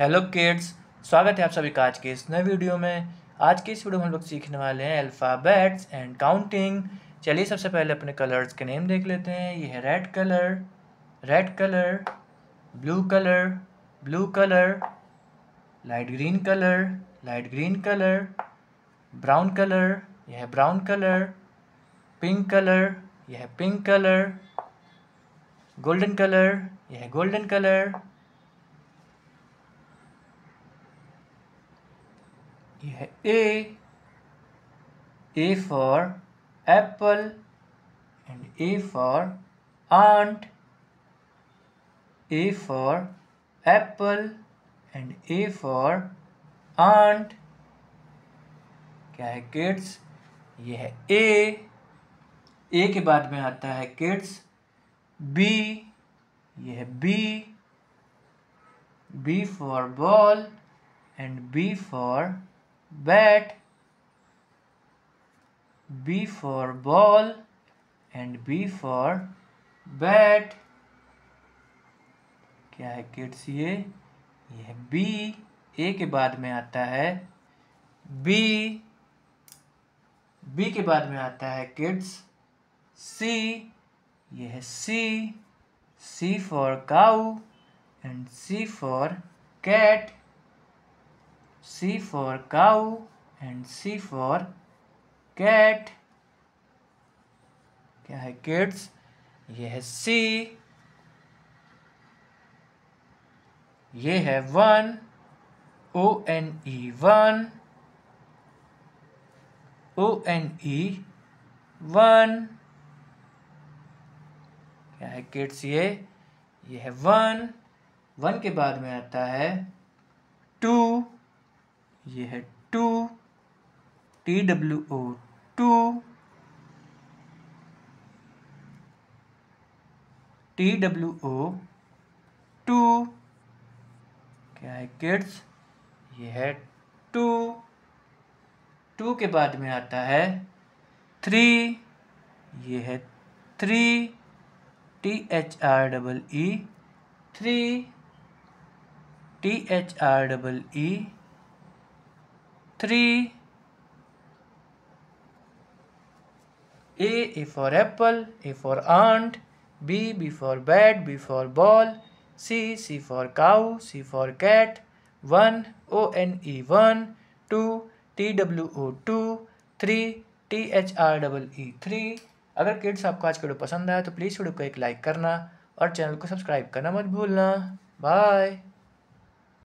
hello kids स्वागत है आप सभी का आज के इस नए वीडियो में आज के इस वीडियो में हम लोग सीखने वाले हैं अल्फ़ाबेट्स एंड काउंटिंग चलिए सबसे पहले अपने कलर्स के नेम देख लेते हैं ये है red colour red colour blue colour blue colour light green colour light green colour brown colour यह है ब्राउन कलर पिंक कलर यह है पिंक कलर गोल्डन कलर यह है गोल्डन कलर ये है A A for apple and A for ant A for apple and A for ant क्या है किड्स ये है ए ए के बाद में आता है किड्स बी ये है B B for ball and B for bat b for ball and b for bat क्या है किड्स ये ये b बी ए के बाद में आता है बी बी के बाद में आता है किड्स सी ये है C C for cow and C for cat C for cow and C for cat क्या है kids ये है C ये है one O N E one O N E one क्या है किड्स ये ये है वन वन के बाद में आता है टू ये है two T W O two T W O two क्या है किड्स ये है टू टू के बाद में आता है थ्री ये है three T H R double E three T H R double E three A A for apple A for ant B B for bat B for ball C C for cow C for cat one O N E one two T W O two three T H R double E three अगर kids आपको आज video पसंद आया तो please video को एक like करना और चैनल को सब्सक्राइब करना मत भूलना बाय